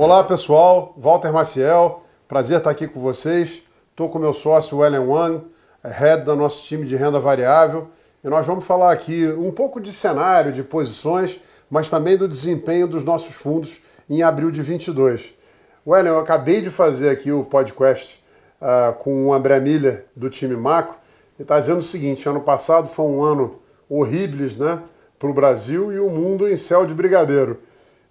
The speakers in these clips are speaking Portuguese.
Olá pessoal, Walter Maciel, prazer estar aqui com vocês. Estou com meu sócio Ellen Wang, é head do nosso time de renda variável, e nós vamos falar aqui um pouco de cenário, de posições, mas também do desempenho dos nossos fundos em abril de 22. Wellen, eu acabei de fazer aqui o podcast uh, com o André Milha do time Macro, e está dizendo o seguinte: ano passado foi um ano horríveis, né, para o Brasil e o mundo em céu de brigadeiro.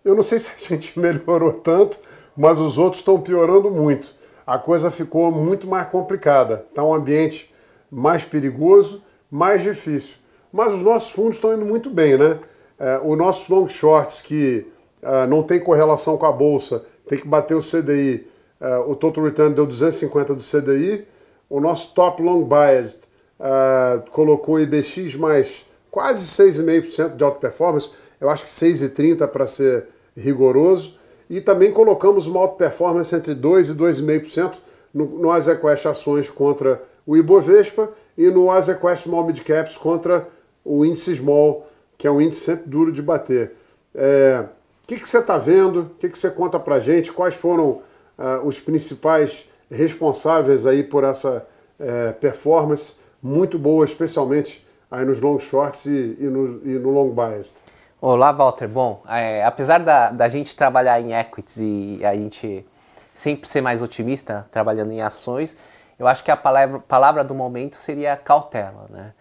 Eu não sei se a gente melhorou tanto, mas os outros estão piorando muito. A coisa ficou muito mais complicada. Está um ambiente mais perigoso, mais difícil. Mas os nossos fundos estão indo muito bem, né? É, nossos long shorts, que ah, não tem correlação com a bolsa, tem que bater o CDI. É, o total return deu 250 do CDI. O nosso top long biased uh, colocou IBX mais quase 6,5% de alta performance. Eu acho que 6,30 para ser rigoroso. E também colocamos uma alta performance entre 2% e 2,5% no, no Azequest Ações contra o Ibovespa e no Azequest Small Mid Caps contra o índice Small, que é um índice sempre duro de bater. É, o que, que você está vendo? O que, que você conta para gente? Quais foram ah, os principais responsáveis aí por essa é, performance muito boa, especialmente aí nos long shorts e, e no, e no long bias Olá, Walter. Bom, é, apesar da, da gente trabalhar em equities e a gente sempre ser mais otimista trabalhando em ações, eu acho que a palavra, palavra do momento seria cautela, né?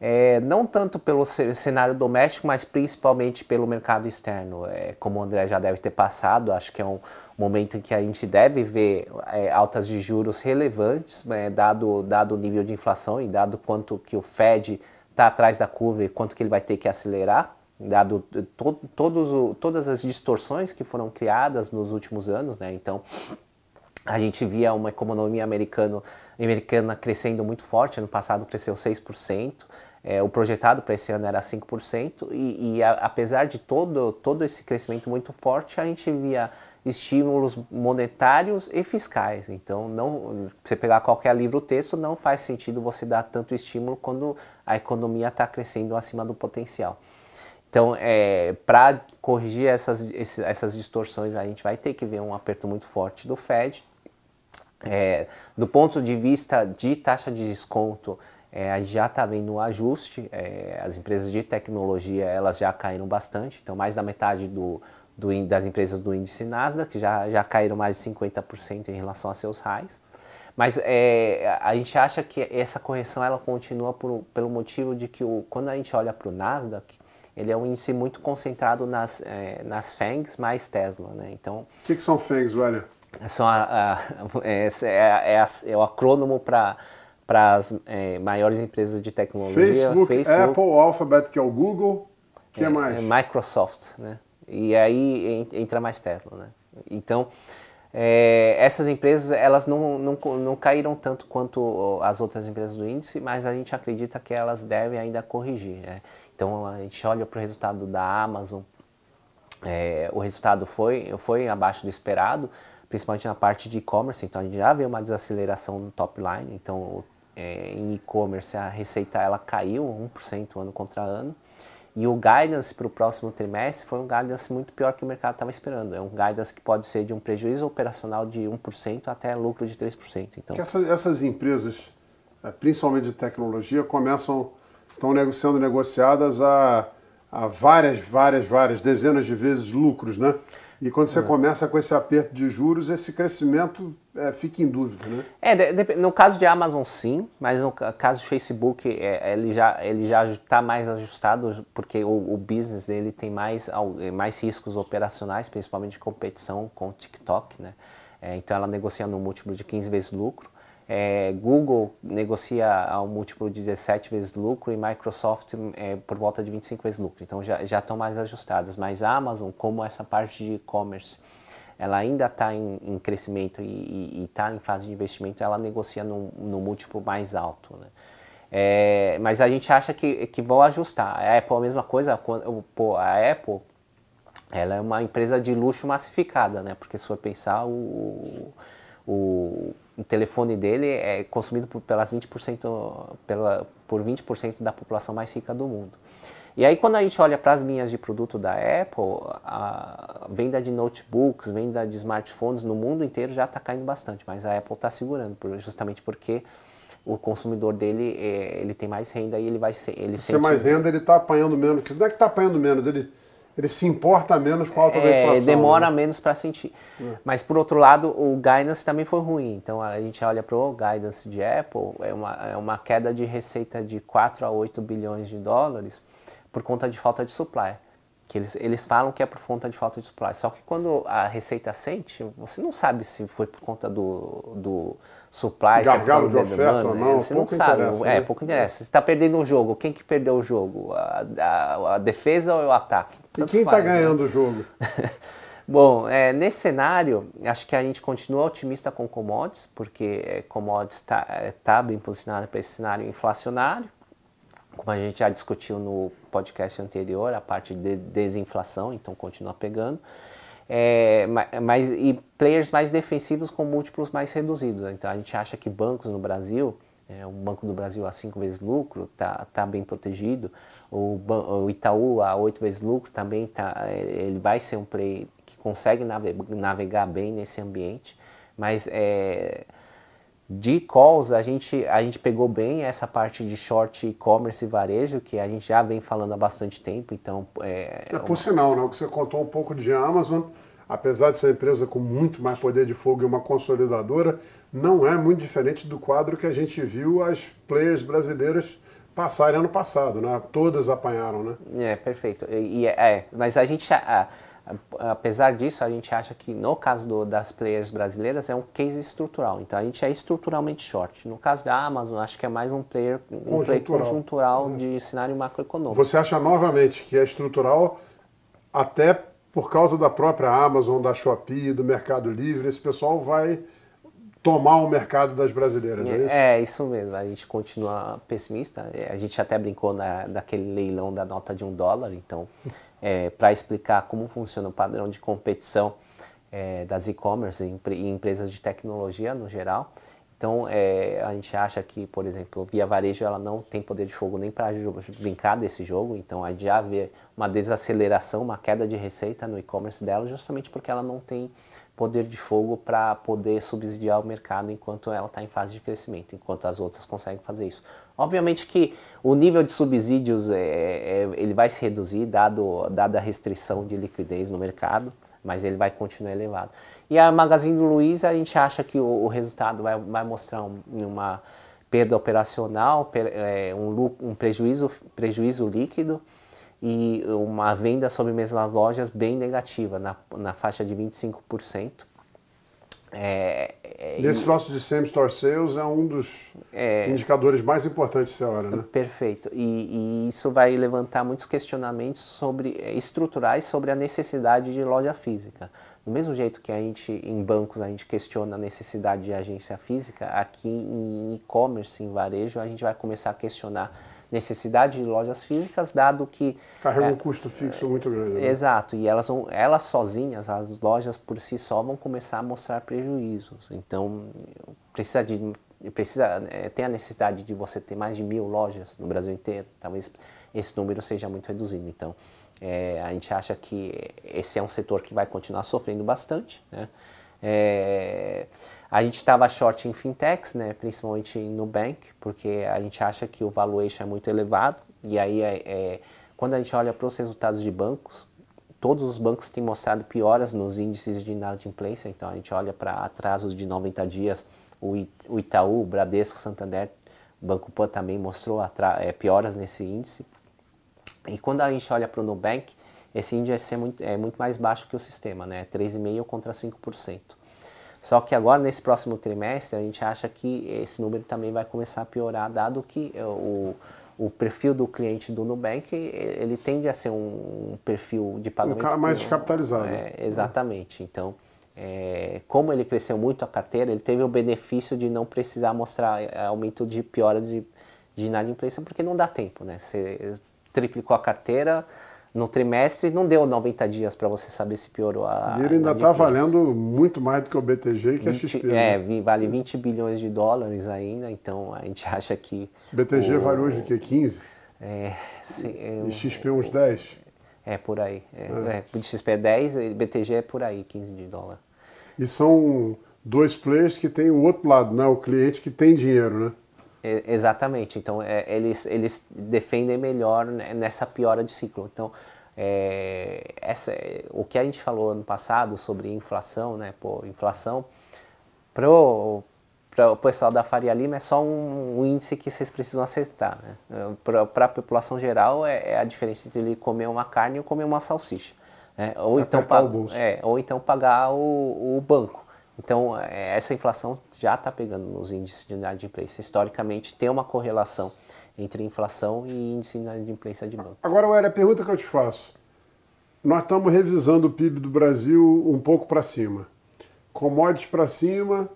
É, não tanto pelo cenário doméstico, mas principalmente pelo mercado externo. É, como o André já deve ter passado, acho que é um momento em que a gente deve ver é, altas de juros relevantes, né, dado, dado o nível de inflação e dado quanto que o Fed está atrás da curva e quanto que ele vai ter que acelerar dado to, todos, todas as distorções que foram criadas nos últimos anos, né? Então, a gente via uma economia americana, americana crescendo muito forte, ano passado cresceu 6%, é, o projetado para esse ano era 5%, e, e a, apesar de todo, todo esse crescimento muito forte, a gente via estímulos monetários e fiscais. Então, não, você pegar qualquer livro texto, não faz sentido você dar tanto estímulo quando a economia está crescendo acima do potencial. Então, é, para corrigir essas, essas distorções, a gente vai ter que ver um aperto muito forte do Fed. É, do ponto de vista de taxa de desconto, é, a gente já está vendo um ajuste. É, as empresas de tecnologia elas já caíram bastante, então mais da metade do, do, das empresas do índice Nasdaq já, já caíram mais de 50% em relação a seus highs. Mas é, a gente acha que essa correção ela continua por, pelo motivo de que o, quando a gente olha para o Nasdaq, ele é um índice muito concentrado nas, é, nas FANGs mais Tesla, né? Então... O que, que, são FANGs, velho? São a, a é, é, é, a, é, o acrônomo para para as é, maiores empresas de tecnologia. Facebook, Facebook, Apple, Alphabet, que é o Google, que é, mais? É Microsoft, né? E aí entra mais Tesla, né? Então, é, essas empresas elas não, não, não caíram tanto quanto as outras empresas do índice, mas a gente acredita que elas devem ainda corrigir. Né? Então a gente olha para o resultado da Amazon, é, o resultado foi, foi abaixo do esperado, principalmente na parte de e-commerce, então a gente já vê uma desaceleração no top line, então é, em e-commerce a receita ela caiu 1% ano contra ano, e o guidance para o próximo trimestre foi um guidance muito pior que o mercado estava esperando. É um guidance que pode ser de um prejuízo operacional de 1% até lucro de 3%. Então... essas, essas empresas, é, principalmente de tecnologia, começam estão sendo negociadas a, a várias, várias, várias, dezenas de vezes lucros, né? E quando você é. começa com esse aperto de juros, esse crescimento é, fica em dúvida, né? É, de, de, no caso de Amazon sim, mas no caso de Facebook é, ele já ele já está mais ajustado porque o, o, business dele tem mais é, mais riscos operacionais, principalmente de competição com o TikTok, né? É, então ela negocia no múltiplo de 15 vezes lucro. É, Google negocia ao múltiplo de 17 vezes lucro e Microsoft é, por volta de 25 vezes lucro. Então já, já estão mais ajustadas. Mas a Amazon, como essa parte de e-commerce, ela ainda está em, em, crescimento e está em fase de investimento, ela negocia no, no múltiplo mais alto. Né? É, mas a gente acha que, que vão ajustar. A Apple a mesma coisa, pô, a Apple ela é uma empresa de luxo massificada, né? Porque se for pensar, o, o o telefone dele é consumido por, pelas 20%, pela, por 20% da população mais rica do mundo. E aí quando a gente olha para as linhas de produto da Apple, a venda de notebooks, venda de smartphones no mundo inteiro já está caindo bastante, mas a Apple está segurando, justamente porque o consumidor dele eh, ele tem mais renda e ele vai ser ele se sente... mais renda ele está apanhando menos. Não é que está apanhando menos, ele ele se importa menos com a alta é, inflação. Né? Demora né? menos para sentir. É. Mas por outro lado, o guidance também foi ruim. Então a gente olha para o guidance de Apple, é uma, é uma queda de receita de 4 a 8 bilhões de dólares por conta de falta de supply que eles, eles falam que é por conta de falta de supply. Só que quando a receita sente, você não sabe se foi por conta do, do supply, Gargalo se é de oferta demanda. ou né? não. Você não sabe. Né? É, pouco interessa. Você está perdendo o jogo. Quem que perdeu o jogo? A, a, a defesa ou é o ataque? Tanto e quem está né? ganhando né? o jogo? Bom, é, nesse cenário, acho que a gente continua otimista com commodities, porque é, commodities está é, tá bem posicionada para esse cenário inflacionário como a gente já discutiu no podcast anterior, a parte de desinflação, então continua pegando. É, mas, e players mais defensivos com múltiplos mais reduzidos. Né? Então a gente acha que bancos no Brasil, é, o Banco do Brasil a 5 vezes lucro está tá bem protegido, o, o Itaú a 8 vezes lucro também tá, é, ele vai ser um player que consegue navegar bem nesse ambiente, mas é, de calls, a gente, a gente pegou bem essa parte de short e-commerce e varejo, que a gente já vem falando há bastante tempo, então... É, é por uma... sinal, né? O que você contou um pouco de Amazon, apesar de ser uma empresa com muito mais poder de fogo e uma consolidadora, não é muito diferente do quadro que a gente viu as players brasileiras passarem ano passado, né? Todas apanharam, né? É, perfeito. E, é, é mas a gente... A, a apesar disso, a gente acha que no caso do, das players brasileiras é um case estrutural. Então a gente é estruturalmente short. No caso da Amazon, acho que é mais um player um conjuntural, conjuntural é. de cenário macroeconômico. Você acha novamente que é estrutural até por causa da própria Amazon, da Shopee, do Mercado Livre, esse pessoal vai tomar o mercado das brasileiras, é isso? É, é isso mesmo. A gente continua pessimista. É, a gente até brincou na, daquele leilão da nota de um dólar. Então, é, para explicar como funciona o padrão de competição é, das e-commerce e empresas de tecnologia no geral. Então, é, a gente acha que, por exemplo, Via Varejo ela não tem poder de fogo nem para brincar desse jogo. Então, a gente já vê uma desaceleração, uma queda de receita no e-commerce dela, justamente porque ela não tem poder de fogo para poder subsidiar o mercado enquanto ela está em fase de crescimento, enquanto as outras conseguem fazer isso. Obviamente que o nível de subsídios é, é, ele vai se reduzir, dado, dada a restrição de liquidez no mercado, mas ele vai continuar elevado. E a Magazine Luiza, a gente acha que o, o resultado vai, vai mostrar um, uma perda operacional, per, é, um, um prejuízo, prejuízo líquido, e uma venda sobre mesa nas lojas bem negativa, na, na faixa de 25%. É, é, Destroço de Same Store Sales é um dos é, indicadores mais importantes dessa hora, né? Perfeito. E, e, isso vai levantar muitos questionamentos sobre é, estruturais sobre a necessidade de loja física. Do mesmo jeito que a gente em bancos a gente questiona a necessidade de agência física, aqui em e-commerce, em varejo, a gente vai começar a questionar necessidade de lojas físicas, dado que. Carrega é, um custo fixo é, muito grande. Né? Exato, e elas, vão, elas sozinhas, as lojas por si só, vão começar a mostrar prejuízos. Então, precisa de. Precisa, é, tem a necessidade de você ter mais de mil lojas no Brasil inteiro, talvez esse número seja muito reduzido. Então, é, a gente acha que esse é um setor que vai continuar sofrendo bastante, né? É, a gente estava short em fintechs, né, principalmente em Nubank, porque a gente acha que o valuation é muito elevado, e aí é, é, quando a gente olha para os resultados de bancos, todos os bancos têm mostrado pioras nos índices de inadimplência, então a gente olha para atrasos de 90 dias, o Itaú, o Bradesco, o Santander, o Banco Pan também mostrou é, pioras nesse índice. E quando a gente olha para o Nubank, esse índice é muito, é muito mais baixo que o sistema, né? 3,5% contra 5%. Só que agora, nesse próximo trimestre, a gente acha que esse número também vai começar a piorar, dado que eh, o, o perfil do cliente do Nubank, ele tende a ser um perfil de pagamento... Um cara mais descapitalizado. É, exatamente. Então, é, como ele cresceu muito a carteira, ele teve o benefício de não precisar mostrar eh, aumento de piora de, de inadimplência, porque não dá tempo, né? Você triplicou a carteira no trimestre não deu 90 dias para você saber se piorou a. E ele ainda está valendo muito mais do que o BTG e que 20, a XP. É, né? vale 20 bilhões de dólares ainda, então a gente acha que. BTG o, vale hoje o quê? 15? É, eu, é e XP uns 10? É, é, por aí. É, é. XP é 10, é BTG é por aí, 15 de dólar. E são dois players que têm o outro lado, né? o cliente que tem dinheiro, né? exatamente. Então, é, eles, eles defendem melhor né, nessa piora de ciclo. Então, é, essa, o que a gente falou ano passado sobre inflação, né? Pô, inflação, pro, para o pessoal da Faria Lima é só um, um índice que vocês precisam acertar. Né? Para a população geral é, é, a diferença entre ele comer uma carne ou comer uma salsicha. Né? Ou, então, o bolso. É, ou então pagar o, o banco. Então, é, essa inflação já está pegando nos índices de inadimplência. Historicamente, tem uma correlação entre inflação e índice de inadimplência de bancos. Agora, Ué, a pergunta que eu te faço. Nós estamos revisando o PIB do Brasil um pouco para cima. Commodities para cima,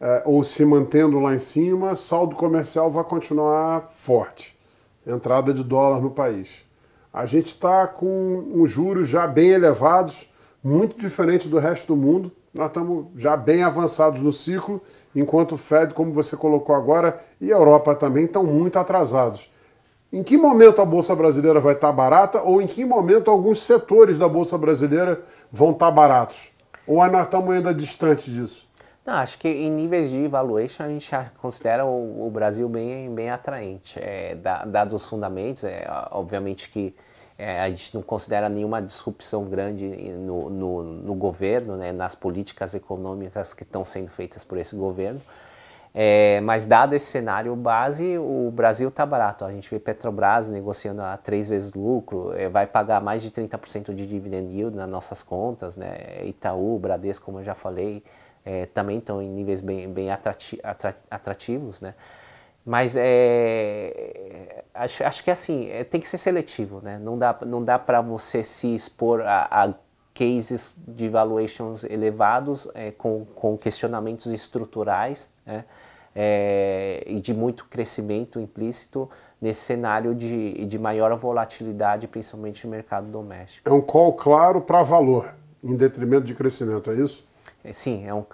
é, ou se mantendo lá em cima, saldo comercial vai continuar forte. Entrada de dólar no país. A gente está com os juros já bem elevados, muito diferente do resto do mundo. Nós estamos já bem avançados no ciclo, enquanto o Fed, como você colocou agora, e a Europa também estão muito atrasados. Em que momento a Bolsa Brasileira vai estar barata ou em que momento alguns setores da Bolsa Brasileira vão estar baratos? Ou nós estamos ainda distantes disso? Não, acho que em níveis de valuation a gente considera o, o Brasil bem, bem atraente, é, dados os fundamentos. É, obviamente que é, a gente não considera nenhuma disrupção grande no, no, no governo, né, nas políticas econômicas que estão sendo feitas por esse governo. É, mas dado esse cenário base, o Brasil está barato. A gente vê Petrobras negociando a três vezes lucro, é, vai pagar mais de 30% de dividend yield nas nossas contas. Né? Itaú, Bradesco, como eu já falei, é, também estão em níveis bem, bem atrati atrativos. Né? Mas é, acho, acho que é assim, é, tem que ser seletivo, né? Não dá, não dá para você se expor a, a, cases de valuations elevados é, com, com questionamentos estruturais né? É, e de muito crescimento implícito nesse cenário de, de maior volatilidade, principalmente no mercado doméstico. É um call claro para valor, em detrimento de crescimento, é isso? É, sim, é um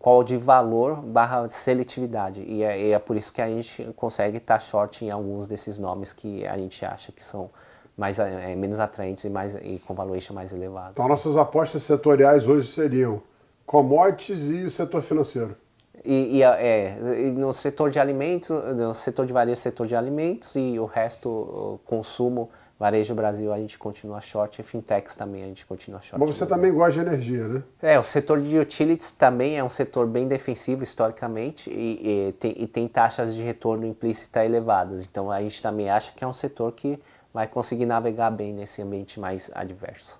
qual de valor barra seletividade. E é, e é, por isso que a gente consegue estar tá short em alguns desses nomes que a gente acha que são mais, é, é, menos atraentes e, mais, e com valuation mais elevado. Então, nossas apostas setoriais hoje seriam commodities e o setor financeiro. E, e, é, no setor de alimentos, no setor de varejo, setor de alimentos e o resto, o consumo Varejo Brasil a gente continua short e fintechs também a gente continua short. Mas você também gosta de energia, né? É, o setor de utilities também é um setor bem defensivo historicamente e, e, tem, e tem taxas de retorno implícita elevadas. Então a gente também acha que é um setor que vai conseguir navegar bem nesse ambiente mais adverso.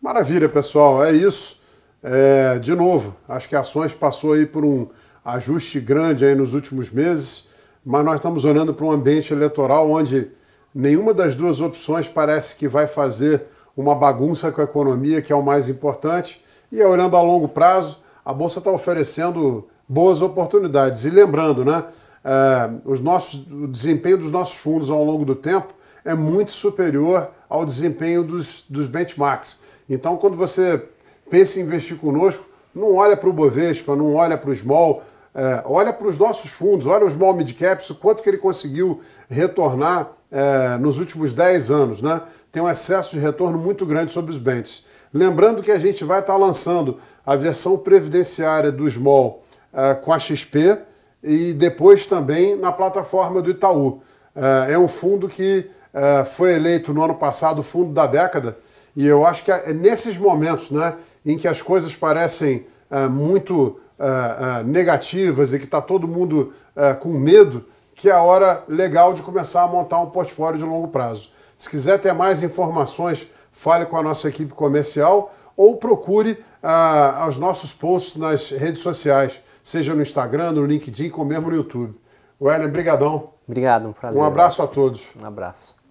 Maravilha, pessoal, é isso. É, de novo, acho que ações passou aí por um ajuste grande aí nos últimos meses, mas nós estamos olhando para um ambiente eleitoral onde Nenhuma das duas opções parece que vai fazer uma bagunça com a economia, que é o mais importante. E olhando a longo prazo, a Bolsa está oferecendo boas oportunidades. E lembrando, né, é, os nossos, o desempenho dos nossos fundos ao longo do tempo é muito superior ao desempenho dos, dos benchmarks. Então, quando você pensa em investir conosco, não olha para o Bovespa, não olha para o Small, é, olha para os nossos fundos, olha o small mid caps, o quanto que ele conseguiu retornar é, nos últimos 10 anos, né? Tem um excesso de retorno muito grande sobre os bens. Lembrando que a gente vai estar tá lançando a versão previdenciária do small é, com a XP e depois também na plataforma do Itaú. é, é um fundo que é, foi eleito no ano passado o fundo da década e eu acho que é nesses momentos, né, em que as coisas parecem é, muito uh, negativas e que está todo mundo uh, com medo, que é a hora legal de começar a montar um portfólio de longo prazo. Se quiser ter mais informações, fale com a nossa equipe comercial ou procure uh, os nossos posts nas redes sociais, seja no Instagram, no LinkedIn ou mesmo no YouTube. Wellen, brigadão. Obrigado, um prazer. Um abraço a todos. Um abraço.